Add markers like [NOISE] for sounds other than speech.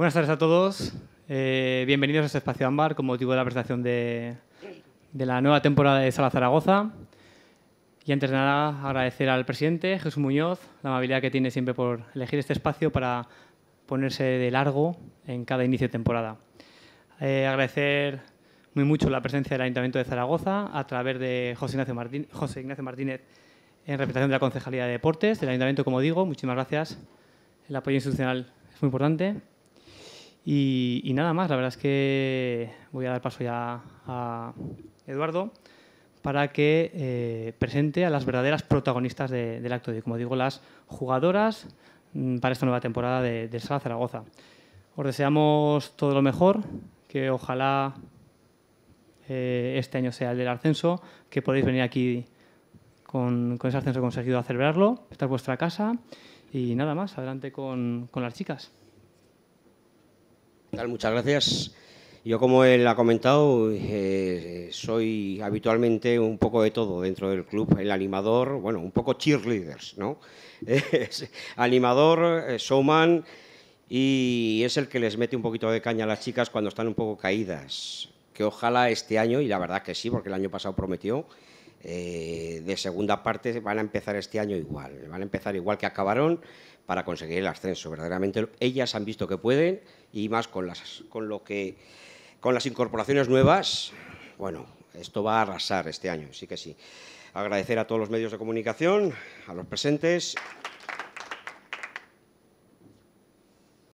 Buenas tardes a todos. Eh, bienvenidos a este espacio ámbar con motivo de la presentación de, la nueva temporada de Sala Zaragoza. Y antes de nada, agradecer al presidente Jesús Muñoz la amabilidad que tiene siempre por elegir este espacio para ponerse de largo en cada inicio de temporada. Eh, agradecer muy mucho la presencia del Ayuntamiento de Zaragoza a través de José Ignacio, José Ignacio Martínez en representación de la Concejalía de Deportes del Ayuntamiento, como digo. Muchísimas gracias. El apoyo institucional es muy importante. Y, nada más, la verdad es que voy a dar paso ya a Eduardo para que eh, presente a las verdaderas protagonistas del acto de hoy, como digo, las jugadoras mm, para esta nueva temporada de, Sala Zaragoza. Os deseamos todo lo mejor, que ojalá eh, este año sea el del ascenso, que podéis venir aquí con, ese ascenso conseguido a celebrarlo. Esta es vuestra casa y nada más, adelante con, con las chicas. Muchas gracias. Yo, como él ha comentado, eh, soy habitualmente un poco de todo dentro del club. El animador, bueno, un poco cheerleaders, ¿no? [LAUGHS] animador, eh, showman y es el que les mete un poquito de caña a las chicas cuando están un poco caídas. Que ojalá este año, y la verdad que sí, porque el año pasado prometió, eh, de segunda parte van a empezar este año igual, van a empezar igual que acabaron para conseguir el ascenso. Verdaderamente ellas han visto que pueden y más con las, con lo que, con las incorporaciones nuevas, bueno, esto va a arrasar este año, sí que sí. Agradecer a todos los medios de comunicación, a los presentes.